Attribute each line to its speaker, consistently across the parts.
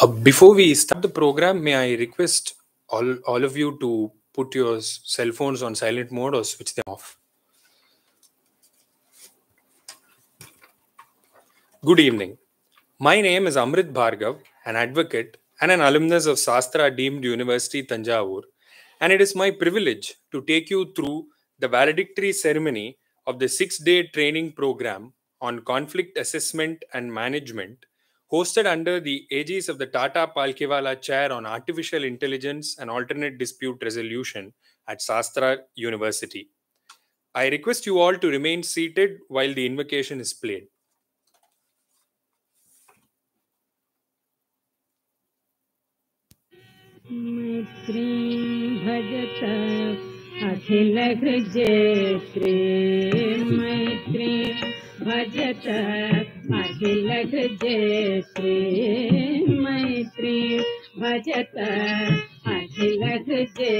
Speaker 1: Uh, before we start the program, may I request all, all of you to put your cell phones on silent mode or switch them off. Good evening. My name is Amrit Bhargav, an advocate and an alumnus of Sastra deemed University Tanjavur, and it is my privilege to take you through the valedictory ceremony of the six day training program on conflict assessment and management hosted under the aegis of the Tata Palkiwala Chair on Artificial Intelligence and Alternate Dispute Resolution at Sastra University. I request you all to remain seated while the invocation is played.
Speaker 2: मैत्री भजत अखिलकृजे मैत्री भजत अखिलकृजे मैत्री भजत अखिलकृजे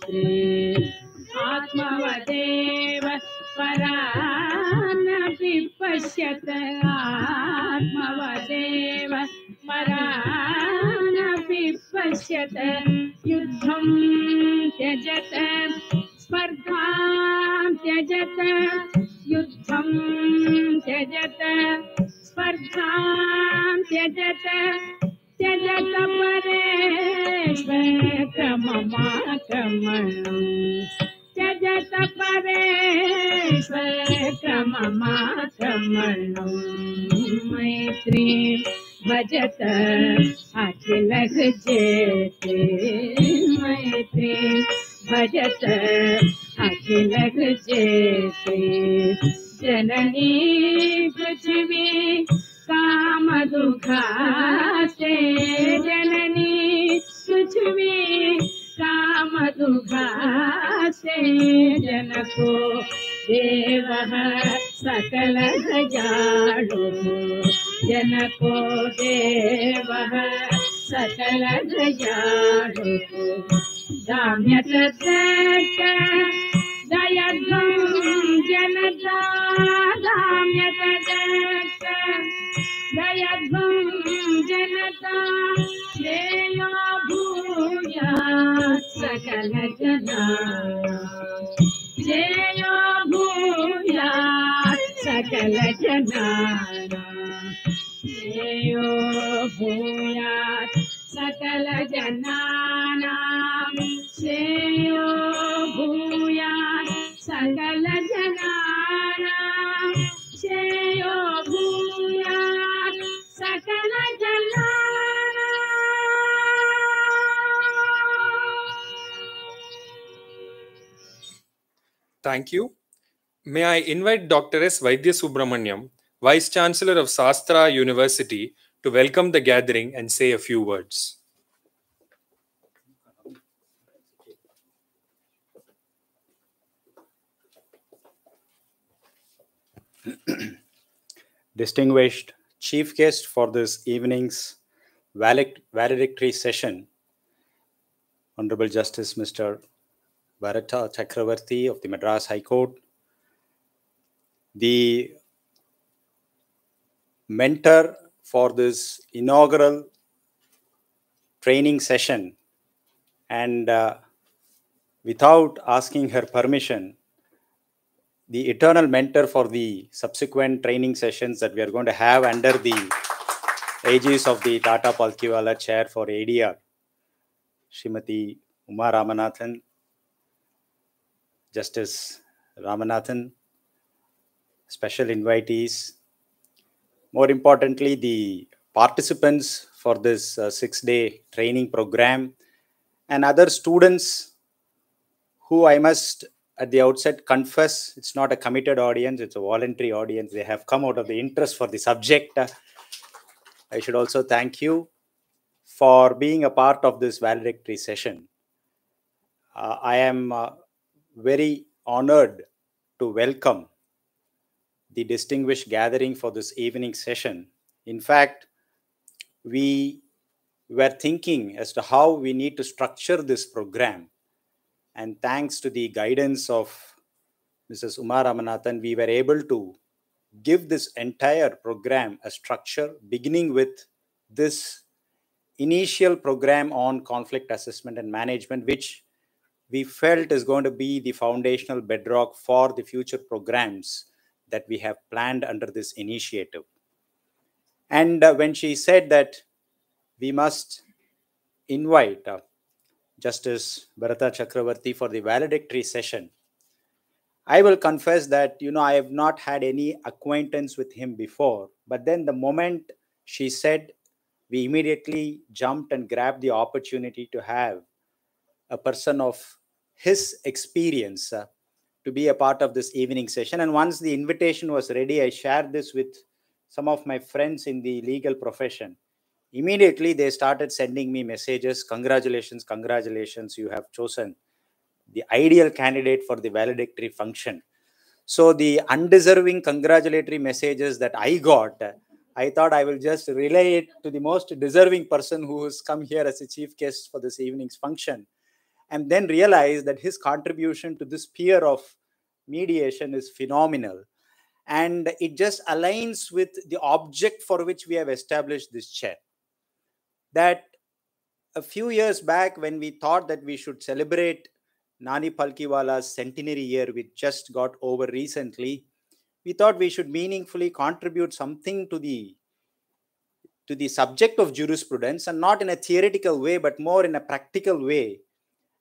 Speaker 2: श्री आत्मवदेव परा पश्यत आत्मवदेव परा पश्यत युद्धम त्यजत स्पर्धां त्यजत युद्धं त्यजत स्पर्धां त्यजत त्यजत परेश्वक्रममाक्रमणं त्यजत परेश्वक्रममाक्रमणं मैत्री भजत अखिलग जेते मैत्री भजत अखिल जैसे जननी पृथ्वी काम दुखा से जननी पृथ्वी काम दुखा से को देव सकल जाड़ो को देव सकल दयालु दाम्य दयद्वं जनता दाम्य दयद्वं जनता देवा भूया सकल जना देवा भूया सकल जना
Speaker 1: Thank you. May I invite Dr. S. Vaidya Subramaniam, Vice Chancellor of Sastra University, to welcome the gathering and say a few words.
Speaker 3: Distinguished chief guest for this evening's valedictory session, Honorable Justice Mr. Varata Chakravarti of the Madras High Court, the mentor for this inaugural training session. And uh, without asking her permission, the eternal mentor for the subsequent training sessions that we are going to have under the aegis of the Tata Palkiwala Chair for ADR, Shrimati Uma Ramanathan, Justice Ramanathan, special invitees, more importantly, the participants for this uh, six day training program, and other students who I must at the outset confess it's not a committed audience, it's a voluntary audience. They have come out of the interest for the subject. I should also thank you for being a part of this valedictory session. Uh, I am uh, very honored to welcome the distinguished gathering for this evening session. In fact, we were thinking as to how we need to structure this program. And thanks to the guidance of Mrs. Umar Ramanathan, we were able to give this entire program a structure, beginning with this initial program on conflict assessment and management, which we felt is going to be the foundational bedrock for the future programs that we have planned under this initiative. And uh, when she said that we must invite uh, Justice Bharata Chakravarti for the valedictory session, I will confess that you know I have not had any acquaintance with him before. But then the moment she said, we immediately jumped and grabbed the opportunity to have a person of his experience uh, to be a part of this evening session. And once the invitation was ready, I shared this with some of my friends in the legal profession. Immediately, they started sending me messages Congratulations, congratulations, you have chosen the ideal candidate for the valedictory function. So, the undeserving congratulatory messages that I got. I thought I will just relay it to the most deserving person who has come here as a chief guest for this evening's function and then realized that his contribution to this sphere of mediation is phenomenal. And it just aligns with the object for which we have established this chair. That a few years back, when we thought that we should celebrate Nani Palkiwala's centenary year, which just got over recently, we thought we should meaningfully contribute something to the to the subject of jurisprudence and not in a theoretical way but more in a practical way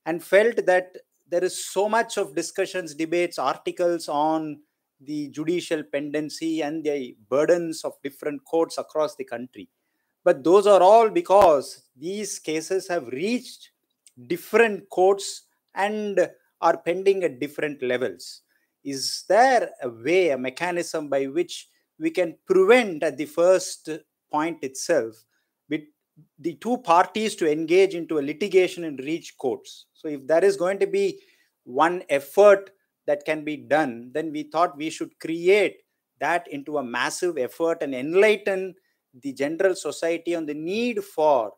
Speaker 3: and felt that there is so much of discussions, debates, articles on the judicial pendency and the burdens of different courts across the country. But those are all because these cases have reached different courts and are pending at different levels. Is there a way, a mechanism by which we can prevent at the first point itself the two parties to engage into a litigation and reach courts. So, if there is going to be one effort that can be done, then we thought we should create that into a massive effort and enlighten the general society on the need for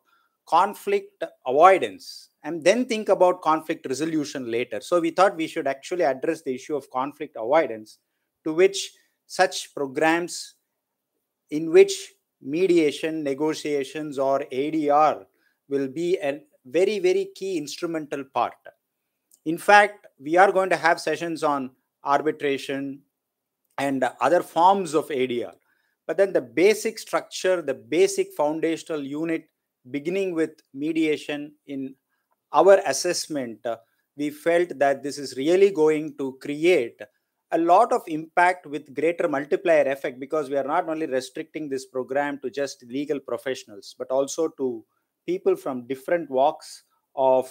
Speaker 3: conflict avoidance and then think about conflict resolution later. So, we thought we should actually address the issue of conflict avoidance, to which such programs in which mediation, negotiations, or ADR will be a very, very key instrumental part. In fact, we are going to have sessions on arbitration and other forms of ADR. But then the basic structure, the basic foundational unit, beginning with mediation, in our assessment, uh, we felt that this is really going to create a lot of impact with greater multiplier effect because we are not only restricting this program to just legal professionals but also to people from different walks of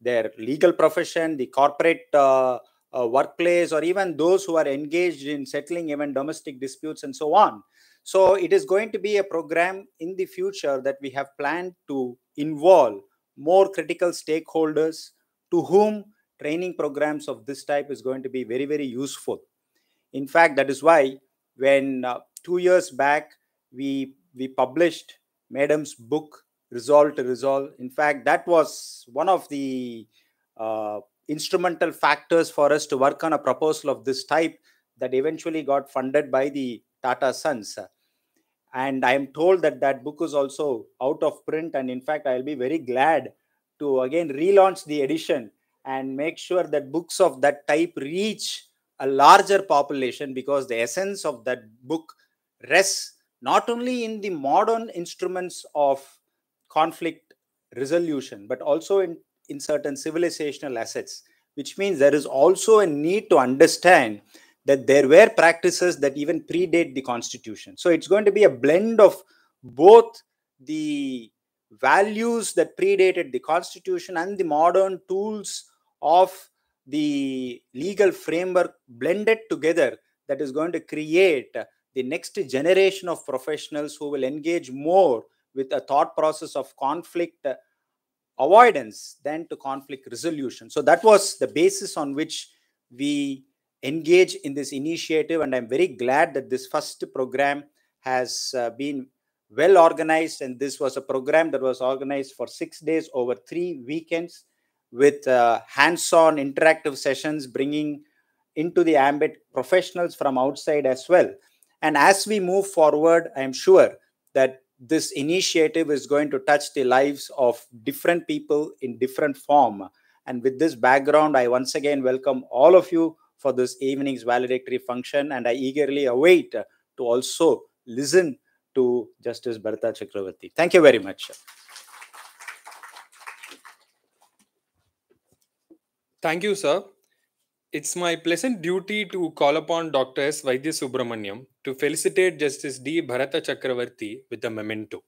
Speaker 3: their legal profession the corporate uh, uh, workplace or even those who are engaged in settling even domestic disputes and so on so it is going to be a program in the future that we have planned to involve more critical stakeholders to whom training programs of this type is going to be very, very useful. In fact, that is why when uh, two years back we we published Madam's book Resolve to Resolve. In fact, that was one of the uh, instrumental factors for us to work on a proposal of this type that eventually got funded by the Tata Sons. And I am told that that book is also out of print. And in fact, I'll be very glad to again relaunch the edition and make sure that books of that type reach a larger population because the essence of that book rests not only in the modern instruments of conflict resolution but also in, in certain civilizational assets which means there is also a need to understand that there were practices that even predate the constitution so it's going to be a blend of both the values that predated the constitution and the modern tools of the legal framework blended together that is going to create the next generation of professionals who will engage more with a thought process of conflict avoidance than to conflict resolution. So that was the basis on which we engage in this initiative. And I'm very glad that this first program has uh, been well organized. And this was a program that was organized for six days over three weekends with uh, hands-on interactive sessions, bringing into the ambit professionals from outside as well. And as we move forward, I am sure that this initiative is going to touch the lives of different people in different form. And with this background, I once again welcome all of you for this evening's valedictory function, and I eagerly await to also listen to Justice Bharata Chakravarti. Thank you very much.
Speaker 1: Thank you, sir. It's my pleasant duty to call upon Dr. S. Vaidya Subramaniam to felicitate Justice D. Bharata Chakravarti with a memento.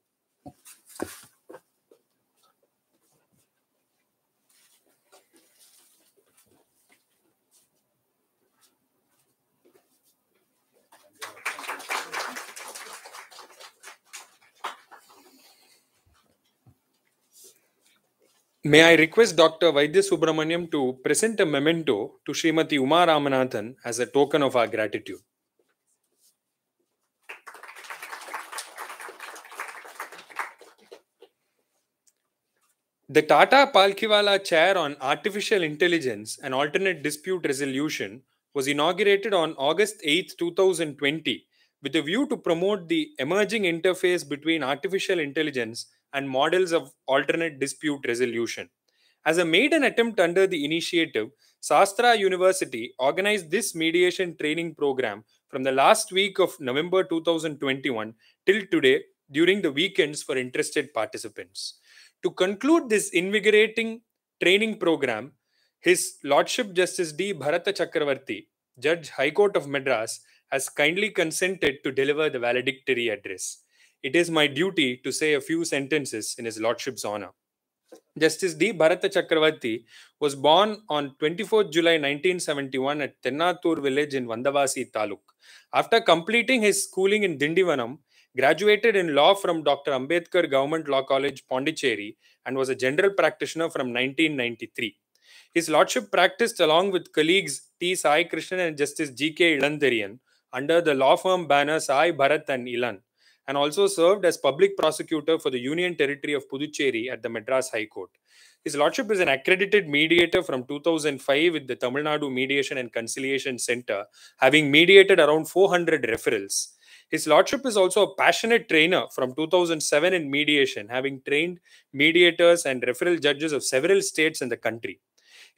Speaker 1: May I request Dr. Vaidya Subramaniam to present a memento to Srimati Uma Ramanathan as a token of our gratitude. The Tata Palkiwala Chair on Artificial Intelligence and Alternate Dispute Resolution was inaugurated on August 8, 2020, with a view to promote the emerging interface between artificial intelligence and models of alternate dispute resolution. As a maiden attempt under the initiative, Sastra University organized this mediation training program from the last week of November 2021 till today during the weekends for interested participants. To conclude this invigorating training program, His Lordship Justice D. Bharata Chakravarti, Judge High Court of Madras, has kindly consented to deliver the valedictory address it is my duty to say a few sentences in His Lordship's honor. Justice D. Bharata Chakravarti was born on 24 July 1971 at Tennathur village in Vandavasi Taluk. After completing his schooling in Dindivanam, graduated in law from Dr. Ambedkar Government Law College, Pondicherry, and was a general practitioner from 1993. His lordship practiced along with colleagues T. Sai Krishnan and Justice G. K. Ilandarian under the law firm banner Sai Bharat and Ilan and also served as public prosecutor for the Union Territory of Puducherry at the Madras High Court. His Lordship is an accredited mediator from 2005 with the Tamil Nadu Mediation and Conciliation Center, having mediated around 400 referrals. His Lordship is also a passionate trainer from 2007 in mediation, having trained mediators and referral judges of several states in the country.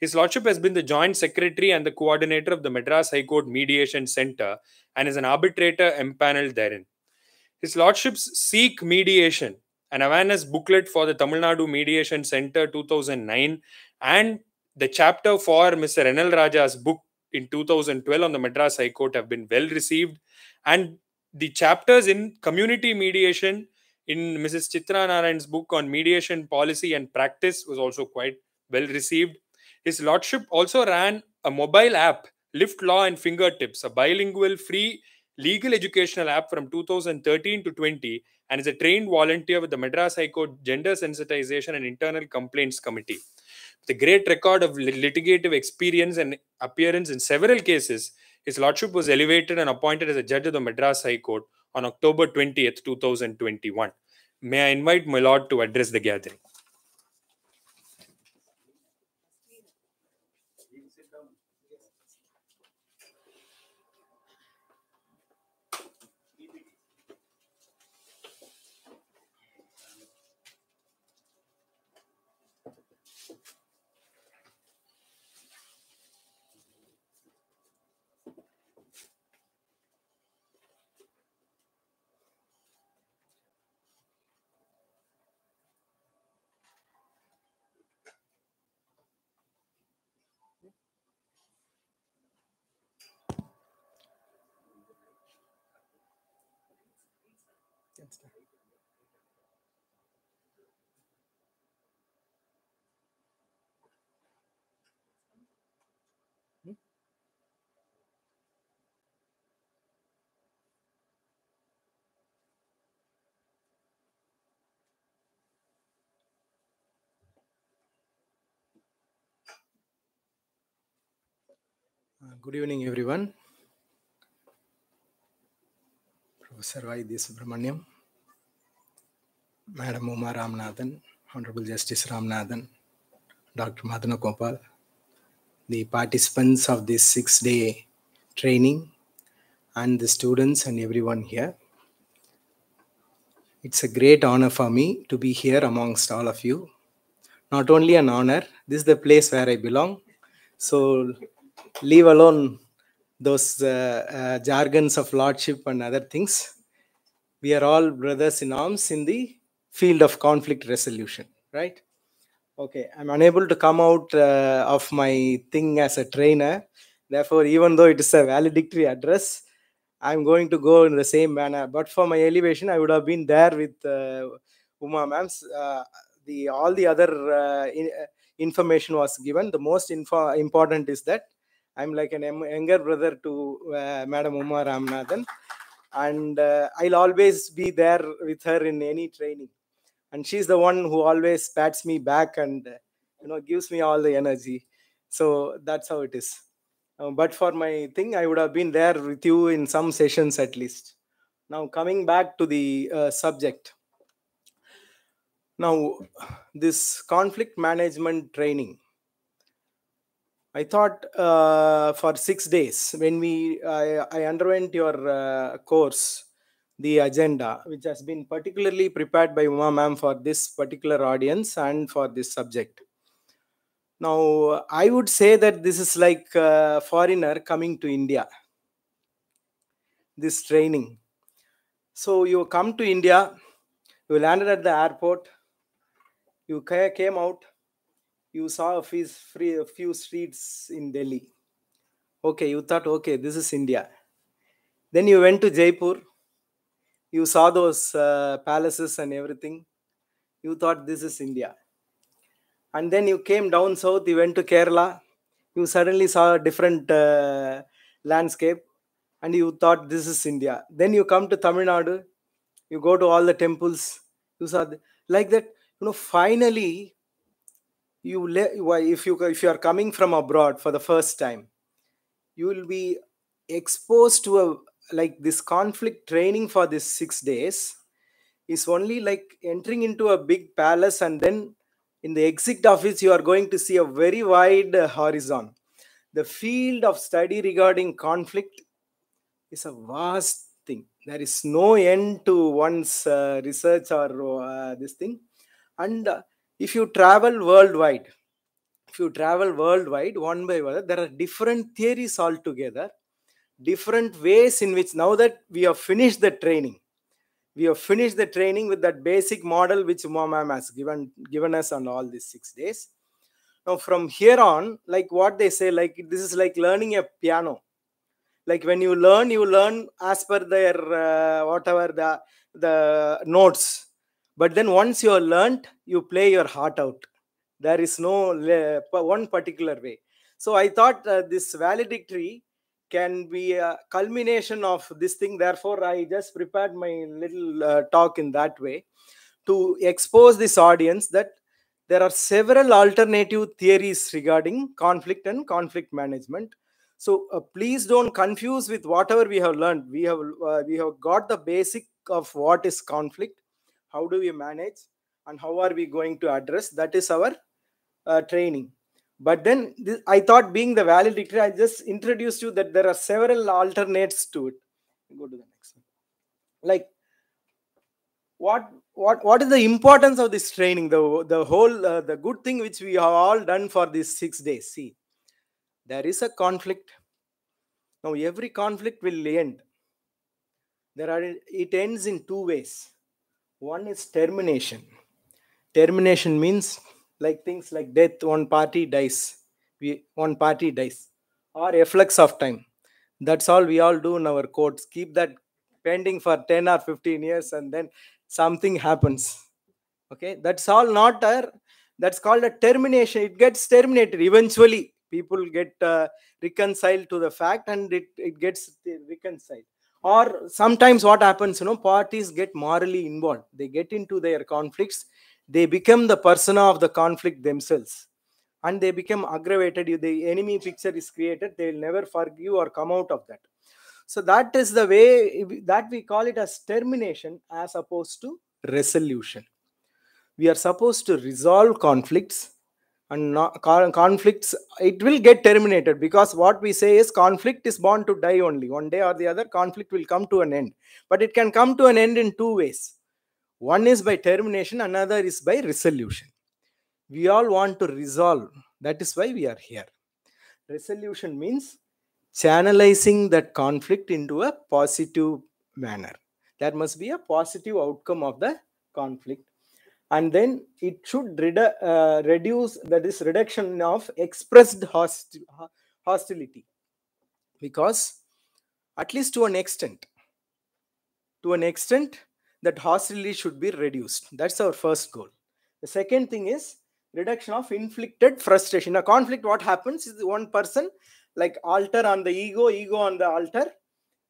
Speaker 1: His Lordship has been the Joint Secretary and the Coordinator of the Madras High Court Mediation Center and is an arbitrator empaneled therein. His Lordships Seek Mediation, an awareness booklet for the Tamil Nadu Mediation Center 2009, and the chapter for Mr. Enel Raja's book in 2012 on the Madras High Court have been well received. And the chapters in community mediation in Mrs. Chitra Narayan's book on mediation policy and practice was also quite well received. His Lordship also ran a mobile app, Lift Law and Fingertips, a bilingual free legal educational app from 2013 to 20 and is a trained volunteer with the Madras High Court Gender Sensitization and Internal Complaints Committee. With a great record of litigative experience and appearance in several cases, his lordship was elevated and appointed as a judge of the Madras High Court on October 20th, 2021. May I invite my lord to address the gathering?
Speaker 4: Hmm. Uh, good evening everyone professor y d subramaniam Madam Uma Ramnathan, Honorable Justice Ramnathan, Dr. Madhana Gopal, the participants of this six day training, and the students and everyone here. It's a great honor for me to be here amongst all of you. Not only an honor, this is the place where I belong. So leave alone those uh, uh, jargons of lordship and other things. We are all brothers in arms in the field of conflict resolution, right? Okay, I'm unable to come out uh, of my thing as a trainer. Therefore, even though it is a valedictory address, I'm going to go in the same manner. But for my elevation, I would have been there with uh, Uma ma'ams. Uh, the all the other uh, in, uh, information was given. The most info- important is that I'm like an em- younger brother to uh, Madam Uma Ramnathan, and uh, I'll always be there with her in any training and she's the one who always pats me back and uh, you know gives me all the energy so that's how it is uh, but for my thing i would have been there with you in some sessions at least now coming back to the uh, subject now this conflict management training i thought uh, for 6 days when we i, I underwent your uh, course the agenda, which has been particularly prepared by Uma ma'am for this particular audience and for this subject. Now, I would say that this is like a foreigner coming to India, this training. So you come to India, you landed at the airport, you came out, you saw a few streets in Delhi. Okay, you thought, okay, this is India. Then you went to Jaipur, you saw those uh, palaces and everything you thought this is india and then you came down south you went to kerala you suddenly saw a different uh, landscape and you thought this is india then you come to tamil nadu you go to all the temples you saw like that you know finally you if you if you are coming from abroad for the first time you will be exposed to a like this conflict training for this six days is only like entering into a big palace and then in the exit office you are going to see a very wide horizon the field of study regarding conflict is a vast thing there is no end to one's uh, research or uh, this thing and uh, if you travel worldwide if you travel worldwide one by one there are different theories altogether different ways in which now that we have finished the training we have finished the training with that basic model which Uma has given given us on all these six days. Now from here on, like what they say, like this is like learning a piano. Like when you learn, you learn as per their uh, whatever the the notes. But then once you are learnt, you play your heart out. There is no one particular way. So I thought uh, this valedictory can be a culmination of this thing. Therefore, I just prepared my little uh, talk in that way to expose this audience that there are several alternative theories regarding conflict and conflict management. So uh, please don't confuse with whatever we have learned. We have uh, we have got the basic of what is conflict, how do we manage, and how are we going to address. That is our uh, training but then this, i thought being the valedictory i just introduced you that there are several alternates to it go to the next one like what what what is the importance of this training the the whole uh, the good thing which we have all done for these 6 days see there is a conflict now every conflict will end there are it ends in two ways one is termination termination means like things like death, one party dies, we, one party dies, or efflux of time. That's all we all do in our courts. Keep that pending for 10 or 15 years and then something happens. Okay, that's all not a, that's called a termination. It gets terminated eventually. People get uh, reconciled to the fact and it, it gets reconciled or sometimes what happens you know parties get morally involved they get into their conflicts they become the persona of the conflict themselves and they become aggravated if the enemy picture is created they will never forgive or come out of that so that is the way that we call it as termination as opposed to resolution we are supposed to resolve conflicts and not, conflicts it will get terminated because what we say is conflict is born to die only one day or the other conflict will come to an end but it can come to an end in two ways one is by termination, another is by resolution. We all want to resolve. That is why we are here. Resolution means channelizing that conflict into a positive manner. There must be a positive outcome of the conflict. And then it should redu uh, reduce, that is, reduction of expressed hostility. Because, at least to an extent, to an extent, that hostility should be reduced. That's our first goal. The second thing is reduction of inflicted frustration. A conflict, what happens is one person like alter on the ego, ego on the altar,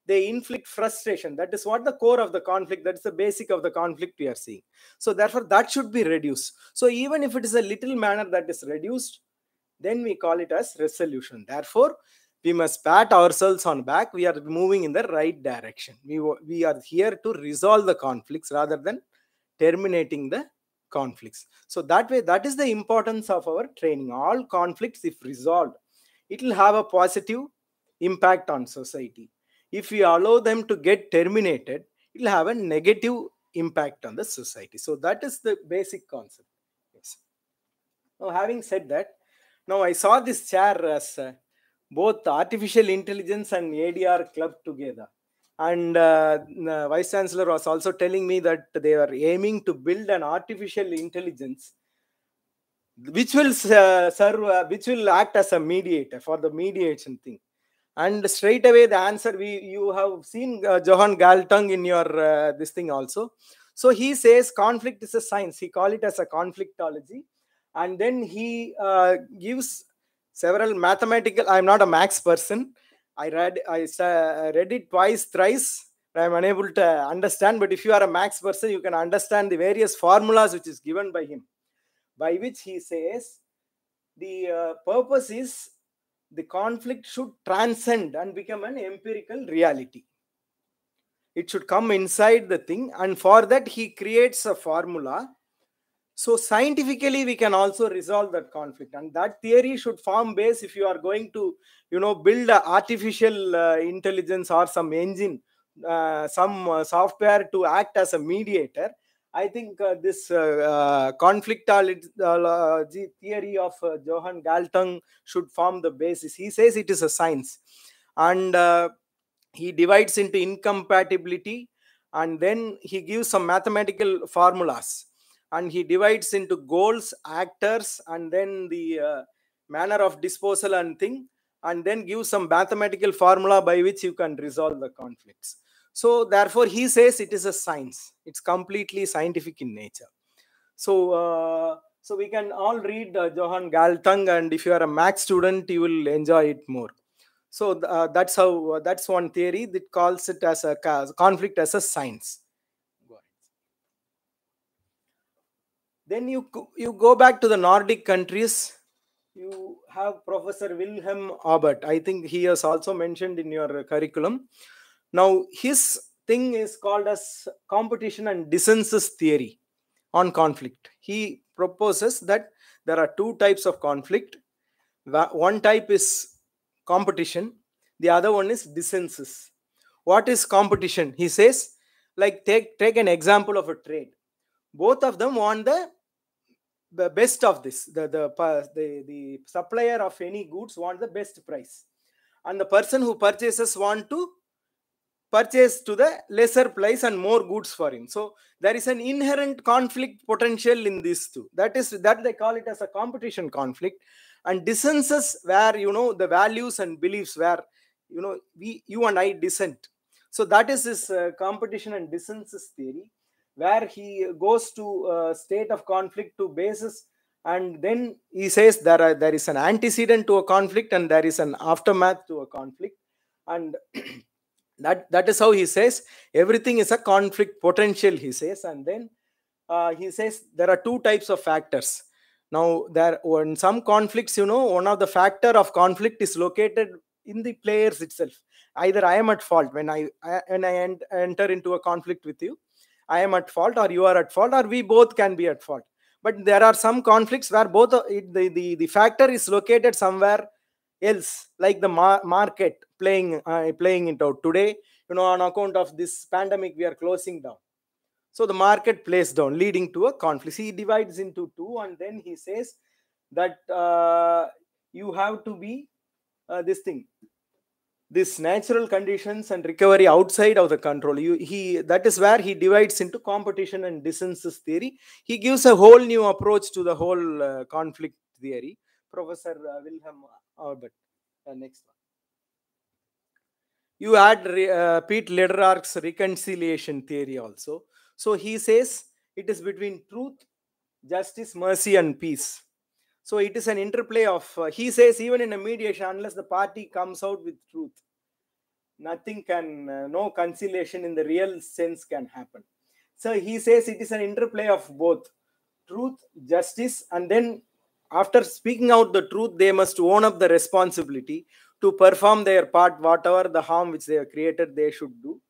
Speaker 4: they inflict frustration. That is what the core of the conflict, that's the basic of the conflict we are seeing. So, therefore, that should be reduced. So, even if it is a little manner that is reduced, then we call it as resolution. Therefore, we must pat ourselves on back we are moving in the right direction we we are here to resolve the conflicts rather than terminating the conflicts so that way that is the importance of our training all conflicts if resolved it will have a positive impact on society if we allow them to get terminated it will have a negative impact on the society so that is the basic concept yes now having said that now i saw this chair as uh, both artificial intelligence and ADR club together. And uh, uh, Vice Chancellor was also telling me that they were aiming to build an artificial intelligence which will uh, serve, uh, which will act as a mediator for the mediation thing. And straight away, the answer we you have seen uh, Johan Galtung in your uh, this thing also. So he says conflict is a science. He call it as a conflictology, and then he gives several mathematical i'm not a max person i read i read it twice thrice i'm unable to understand but if you are a max person you can understand the various formulas which is given by him by which he says the uh, purpose is the conflict should transcend and become an empirical reality it should come inside the thing and for that he creates a formula so scientifically we can also resolve that conflict and that theory should form base if you are going to you know build an artificial uh, intelligence or some engine uh, some uh, software to act as a mediator i think uh, this uh, uh, conflictology theory of johann galtung should form the basis he says it is a science and he divides into incompatibility and then he gives some mathematical formulas and he divides into goals actors and then the uh, manner of disposal and thing and then gives some mathematical formula by which you can resolve the conflicts so therefore he says it is a science it's completely scientific in nature so uh, so we can all read uh, johann galtung and if you are a max student you will enjoy it more so uh, that's how uh, that's one theory that calls it as a conflict as a science Then you, you go back to the Nordic countries. You have Professor Wilhelm Abbott. I think he is also mentioned in your curriculum. Now, his thing is called as competition and dissensus theory on conflict. He proposes that there are two types of conflict. One type is competition, the other one is dissensus. What is competition? He says, like take, take an example of a trade. Both of them want the the best of this the, the the the supplier of any goods want the best price and the person who purchases want to purchase to the lesser price and more goods for him so there is an inherent conflict potential in these two that is that they call it as a competition conflict and dissensus where you know the values and beliefs where you know we you and i dissent so that is this uh, competition and dissensus theory where he goes to a state of conflict to basis and then he says there are, there is an antecedent to a conflict and there is an aftermath to a conflict and that that is how he says everything is a conflict potential he says and then uh, he says there are two types of factors now there in some conflicts you know one of the factor of conflict is located in the players itself either i am at fault when i, I when i enter into a conflict with you i am at fault or you are at fault or we both can be at fault but there are some conflicts where both it, the, the the factor is located somewhere else like the mar market playing uh, playing it out today you know on account of this pandemic we are closing down so the market plays down leading to a conflict he divides into two and then he says that uh, you have to be uh, this thing this natural conditions and recovery outside of the control you, he that is where he divides into competition and dissensus theory he gives a whole new approach to the whole uh, conflict theory professor uh, wilhelm albert uh, next one you add uh, pete lederach's reconciliation theory also so he says it is between truth justice mercy and peace so it is an interplay of, uh, he says, even in a mediation, unless the party comes out with truth, nothing can, uh, no conciliation in the real sense can happen. So he says it is an interplay of both truth, justice, and then after speaking out the truth, they must own up the responsibility to perform their part, whatever the harm which they have created, they should do.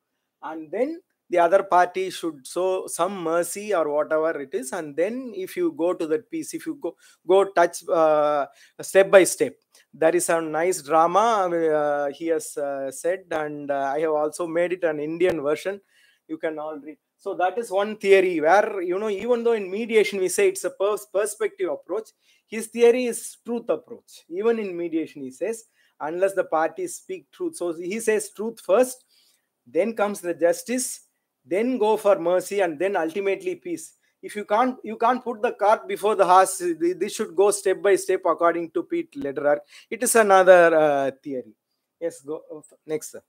Speaker 4: And then the other party should show some mercy or whatever it is and then if you go to that piece if you go go touch uh, step by step there is a nice drama uh, he has uh, said and uh, i have also made it an indian version you can all read so that is one theory where you know even though in mediation we say it's a pers- perspective approach his theory is truth approach even in mediation he says unless the parties speak truth so he says truth first then comes the justice then go for mercy and then ultimately peace if you can't you can't put the cart before the horse this should go step by step according to pete lederer it is another uh, theory yes go uh, next sir.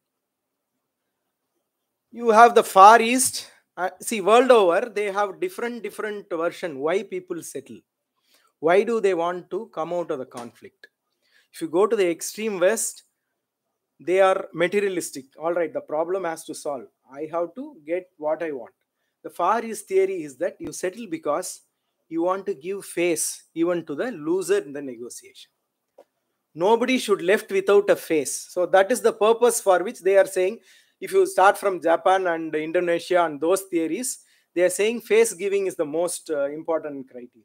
Speaker 4: you have the far east uh, see world over they have different different version why people settle why do they want to come out of the conflict if you go to the extreme west they are materialistic all right the problem has to solve I have to get what I want. The Far East theory is that you settle because you want to give face even to the loser in the negotiation. Nobody should left without a face. So that is the purpose for which they are saying if you start from Japan and Indonesia and those theories, they are saying face giving is the most uh, important criteria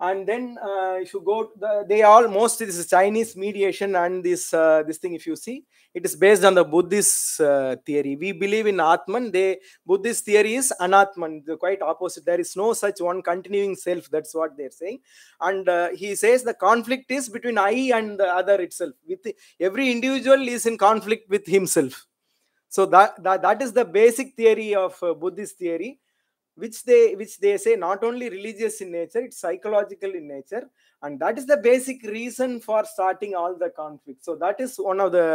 Speaker 4: and then uh, if you go the, they all most this chinese mediation and this uh, this thing if you see it is based on the buddhist uh, theory we believe in atman they buddhist theory is anatman the quite opposite there is no such one continuing self that's what they're saying and uh, he says the conflict is between i and the other itself with every individual is in conflict with himself so that that, that is the basic theory of uh, buddhist theory which they which they say not only religious in nature it's psychological in nature and that is the basic reason for starting all the conflict so that is one of the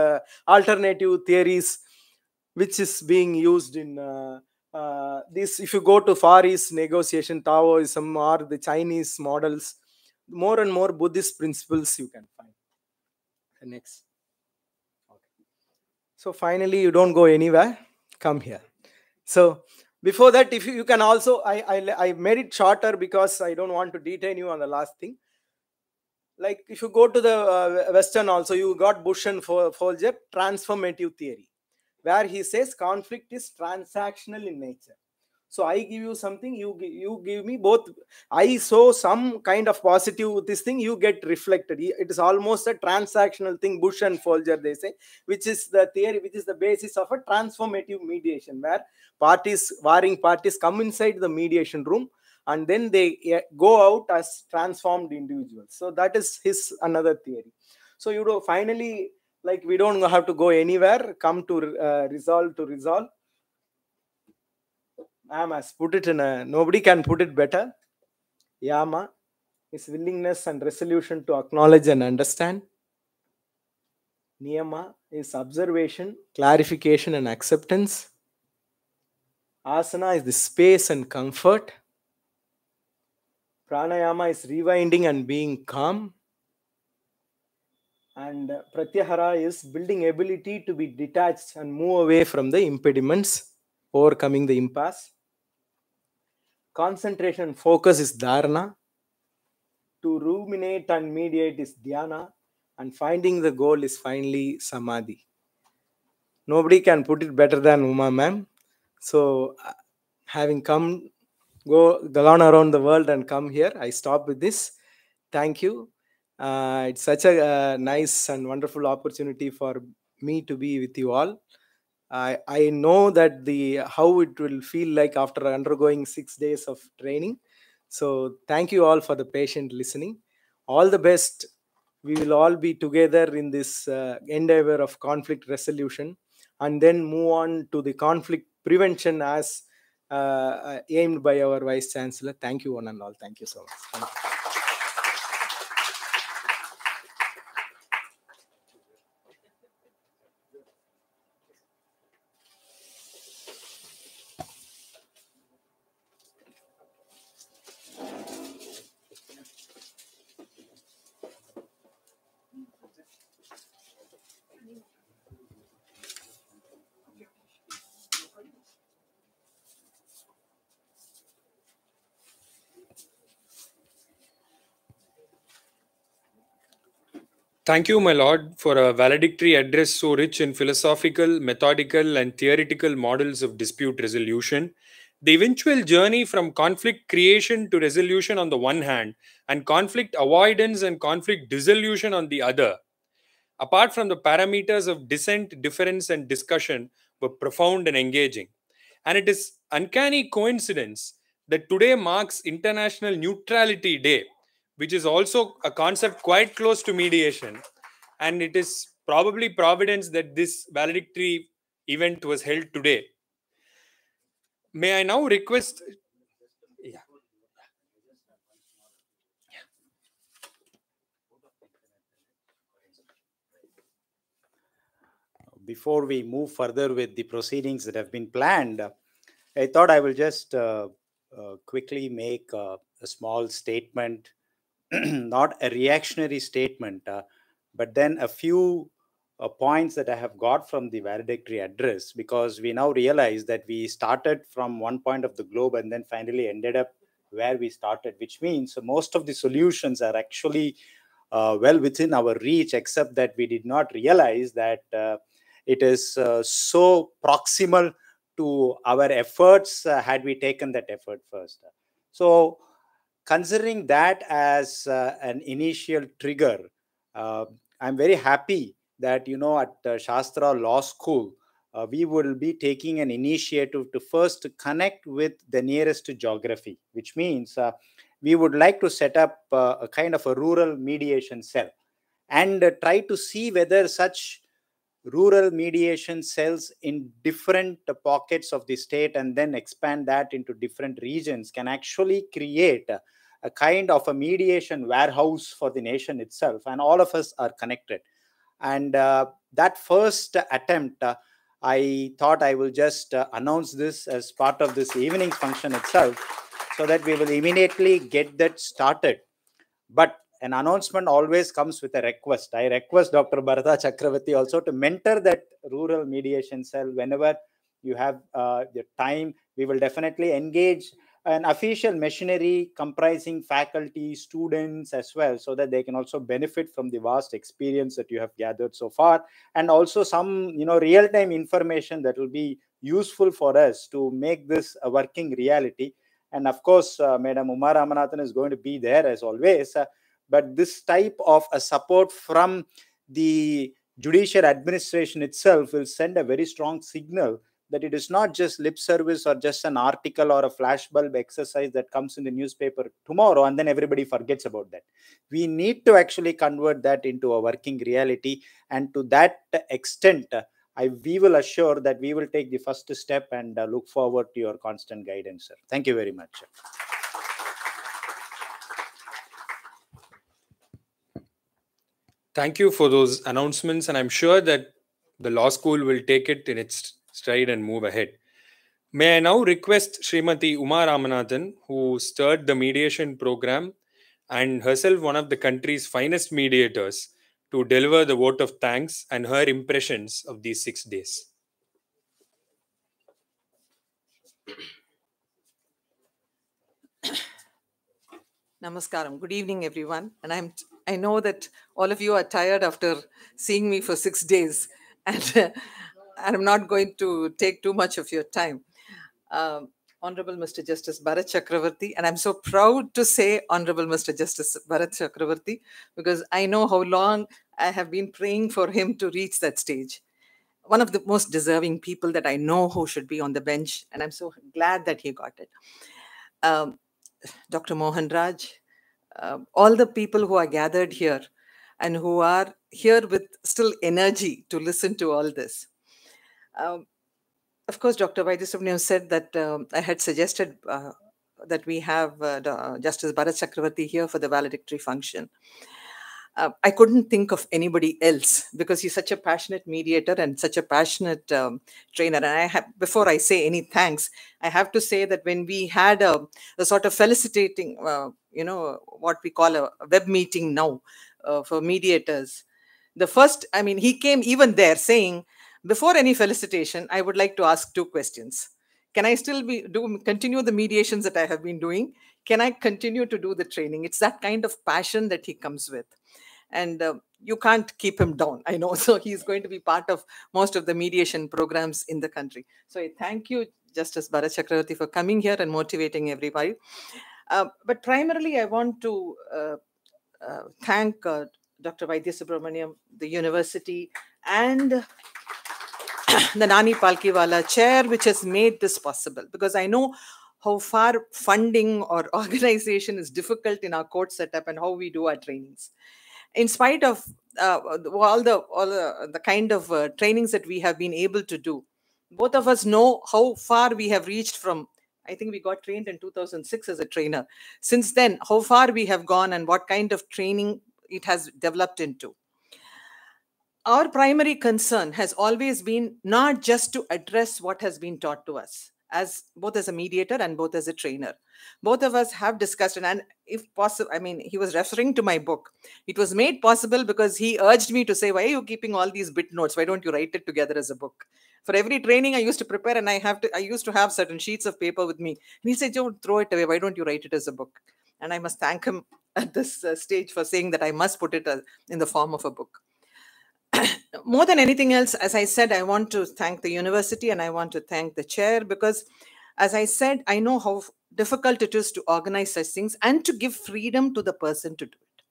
Speaker 4: alternative theories which is being used in uh, uh, this if you go to far east negotiation taoism or the chinese models more and more buddhist principles you can find the next okay. so finally you don't go anywhere come here so before that, if you, you can also, I, I, I made it shorter because I don't want to detain you on the last thing. Like if you go to the uh, Western also, you got Bush and Folger, transformative theory, where he says conflict is transactional in nature so i give you something you you give me both i saw some kind of positive this thing you get reflected it is almost a transactional thing bush and folger they say which is the theory which is the basis of a transformative mediation where parties warring parties come inside the mediation room and then they eh, go out as transformed individuals so that is his another theory so you know finally like we don't have to go anywhere come to uh, resolve to resolve has put it in a nobody can put it better. Yama is willingness and resolution to acknowledge and understand. Niyama is observation, clarification, and acceptance. Asana is the space and comfort. Pranayama is rewinding and being calm. And Pratyahara is building ability to be detached and move away from the impediments, overcoming the impasse concentration focus is dharana to ruminate and mediate is dhyana and finding the goal is finally samadhi nobody can put it better than uma ma'am so uh, having come go gone around the world and come here i stop with this thank you uh, it's such a uh, nice and wonderful opportunity for me to be with you all I, I know that the how it will feel like after undergoing six days of training. So thank you all for the patient listening. All the best. We will all be together in this uh, endeavor of conflict resolution and then move on to the conflict prevention as uh, uh aimed by our vice chancellor. Thank you, one and all. Thank you so much.
Speaker 1: Thank you, my lord, for a valedictory address so rich in philosophical, methodical, and theoretical models of dispute resolution. The eventual journey from conflict creation to resolution on the one hand, and conflict avoidance and conflict dissolution on the other, apart from the parameters of dissent, difference, and discussion, were profound and engaging. And it is uncanny coincidence that today marks International Neutrality Day which is also a concept quite close to mediation. And it is probably providence that this valedictory event was held today. May I now request?
Speaker 3: Before we move further with the proceedings that have been planned, I thought I will just uh, uh, quickly make uh, a small statement not a reactionary statement, uh, but then a few uh, points that I have got from the valedictory address, because we now realize that we started from one point of the globe and then finally ended up where we started, which means so most of the solutions are actually uh, well within our reach, except that we did not realize that uh, it is uh, so proximal to our efforts uh, had we taken that effort first. So, considering that as uh, an initial trigger, uh, I'm very happy that, you know, at uh, Shastra Law School, uh, we will be taking an initiative to first connect with the nearest geography, which means uh, we would like to set up uh, a kind of a rural mediation cell and try to see whether such rural mediation cells in different pockets of the state and then expand that into different regions can actually create a, a kind of a mediation warehouse for the nation itself and all of us are connected and uh, that first attempt uh, i thought i will just uh, announce this as part of this evening's function itself so that we will immediately get that started but an announcement always comes with a request. I request Dr. Bharata Chakravarti also to mentor that rural mediation cell whenever you have uh, time. We will definitely engage an official machinery comprising faculty, students as well, so that they can also benefit from the vast experience that you have gathered so far, and also some you know real-time information that will be useful for us to make this a working reality. And of course, uh, Madam Umar Ramanathan is going to be there as always. Uh, but this type of a support from the judicial administration itself will send a very strong signal that it is not just lip service or just an article or a flashbulb exercise that comes in the newspaper tomorrow and then everybody forgets about that. We need to actually convert that into a working reality. And to that extent, I, we will assure that we will take the first step and uh, look forward to your constant guidance, sir.
Speaker 1: Thank you very much. Thank you for those announcements, and I'm sure that the law school will take it in its stride and move ahead. May I now request Srimati Uma Ramanathan, who stirred the mediation program and herself one of the country's finest mediators, to deliver the vote of thanks and her impressions of these six days.
Speaker 5: Namaskaram. Good evening, everyone. And I'm I know that all of you are tired after seeing me for six days, and, I'm not going to take too much of your time. Um, Honorable Mr. Justice Bharat Chakravarti, and I'm so proud to say Honorable Mr. Justice Bharat Chakravarti because I know how long I have been praying for him to reach that stage. One of the most deserving people that I know who should be on the bench, and I'm so glad that he got it. Um, Dr. Mohan Raj, uh, all the people who are gathered here and who are here with still energy to listen to all this. Um, of course, Dr. Vaidisubniyam said that um, I had suggested uh, that we have uh, Justice Bharat Chakravarti here for the valedictory function uh, I couldn't think of anybody else because he's such a passionate mediator and such a passionate um, trainer. And I have, before I say any thanks, I have to say that when we had a, um, a sort of felicitating, uh, you know, what we call a, a web meeting now uh, for mediators, the first, I mean, he came even there saying, before any felicitation, I would like to ask two questions. Can I still be do continue the mediations that I have been doing? Can I continue to do the training? It's that kind of passion that he comes with and uh, you can't keep him down i know so he's going to be part of most of the mediation programs in the country so i thank you justice bharat chakravarti for coming here and motivating everybody uh, but primarily i want to uh, uh thank uh, dr vaidya subramaniam the university and the nani palkiwala chair which has made this possible because i know how far funding or organization is difficult in our court setup and how we do our trainings in spite of uh, all the all the, the kind of uh, trainings that we have been able to do both of us know how far we have reached from i think we got trained in 2006 as a trainer since then how far we have gone and what kind of training it has developed into our primary concern has always been not just to address what has been taught to us as both as a mediator and both as a trainer both of us have discussed and, and if possible i mean he was referring to my book it was made possible because he urged me to say why are you keeping all these bit notes why don't you write it together as a book for every training i used to prepare and i have to i used to have certain sheets of paper with me and he said don't throw it away why don't you write it as a book and i must thank him at this uh, stage for saying that i must put it uh, in the form of a book more than anything else, as I said, I want to thank the university and I want to thank the chair because, as I said, I know how difficult it is to organize such things and to give freedom to the person to do it.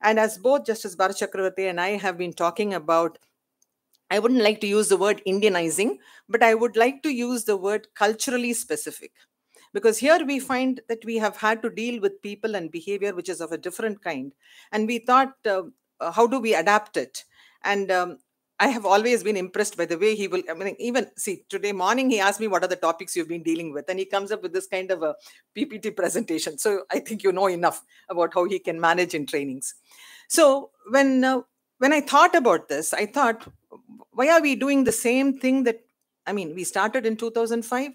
Speaker 5: And as both Justice Bharat Chakravarti and I have been talking about, I wouldn't like to use the word Indianizing, but I would like to use the word culturally specific. Because here we find that we have had to deal with people and behavior which is of a different kind. And we thought, uh, uh how do we adapt it? And um, I have always been impressed by the way he will. I mean, even see today morning he asked me what are the topics you've been dealing with, and he comes up with this kind of a PPT presentation. So I think you know enough about how he can manage in trainings. So when uh, when I thought about this, I thought, why are we doing the same thing that I mean we started in 2005?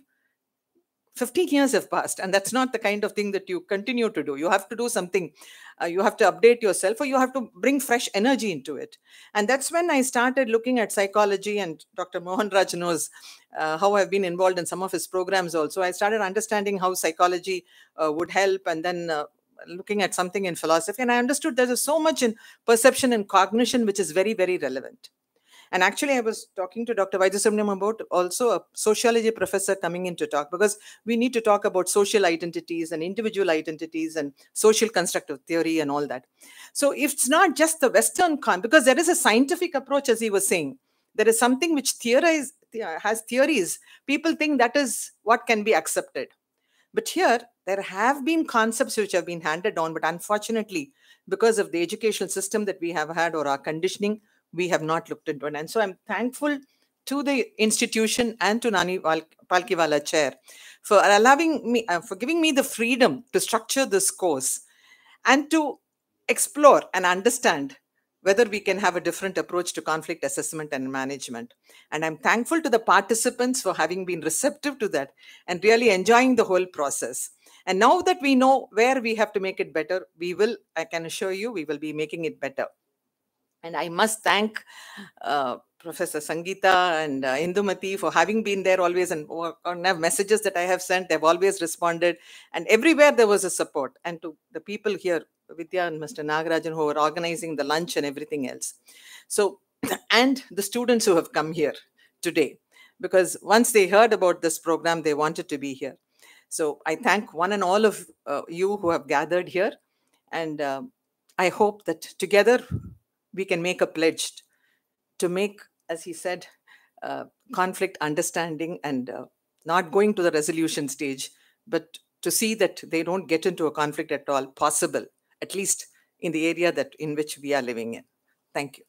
Speaker 5: 15 years have passed and that's not the kind of thing that you continue to do you have to do something uh, you have to update yourself or you have to bring fresh energy into it and that's when i started looking at psychology and dr mohan raj knows uh, how i've been involved in some of his programs also i started understanding how psychology uh, would help and then uh, looking at something in philosophy and i understood there's so much in perception and cognition which is very very relevant and actually, I was talking to Dr. Vaidyasamnam about also a sociology professor coming in to talk because we need to talk about social identities and individual identities and social constructive theory and all that. So it's not just the Western con, because there is a scientific approach, as he was saying. There is something which theorize, has theories. People think that is what can be accepted. But here, there have been concepts which have been handed down, but unfortunately, because of the educational system that we have had or our conditioning, we have not looked into it. And so I'm thankful to the institution and to Nani Palkiwala chair for allowing me, uh, for giving me the freedom to structure this course and to explore and understand whether we can have a different approach to conflict assessment and management. And I'm thankful to the participants for having been receptive to that and really enjoying the whole process. And now that we know where we have to make it better, we will, I can assure you, we will be making it better. And I must thank uh, Professor Sangita and uh, Indumati for having been there always and messages that I have sent, they've always responded. And everywhere there was a support. And to the people here, Vidya and Mr. Nagarajan, who were organizing the lunch and everything else. So, and the students who have come here today, because once they heard about this program, they wanted to be here. So I thank one and all of uh, you who have gathered here. And uh, I hope that together we can make a pledge to make, as he said, uh, conflict understanding and uh, not going to the resolution stage, but to see that they don't get into a conflict at all possible, at least in the area that in which we are living in. Thank you.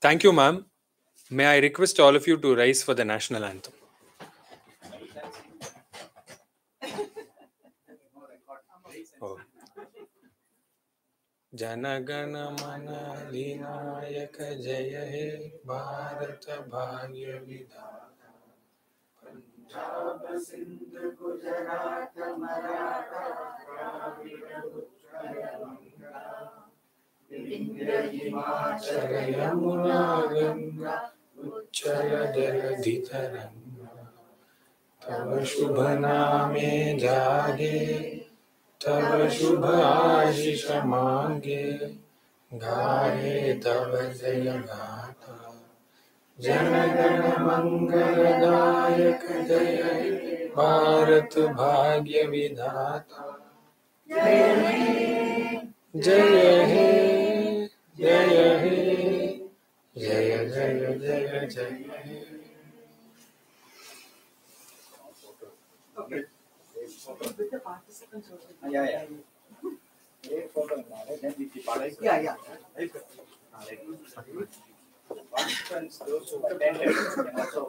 Speaker 1: Thank you, ma'am. May I request all of you to rise for the national anthem? गण मन अधिनायक जय हे भारत भाग्य विधाता पंजाब सिंध
Speaker 2: गुजरात मराठा यमुना गंगा उच्चल तव शुभ नामे जागे
Speaker 1: तब शुभ आशीष मांगे घारे तब जय गाता जन गण दायक जय
Speaker 2: भारत
Speaker 1: भाग्य विधाता
Speaker 2: जय हे जय हे जय हे जय जय जय जय हे
Speaker 5: Okay. Yeah, yeah. Wait for the knowledge and if you like, yeah, yeah. Like, like,
Speaker 3: those who attended can also.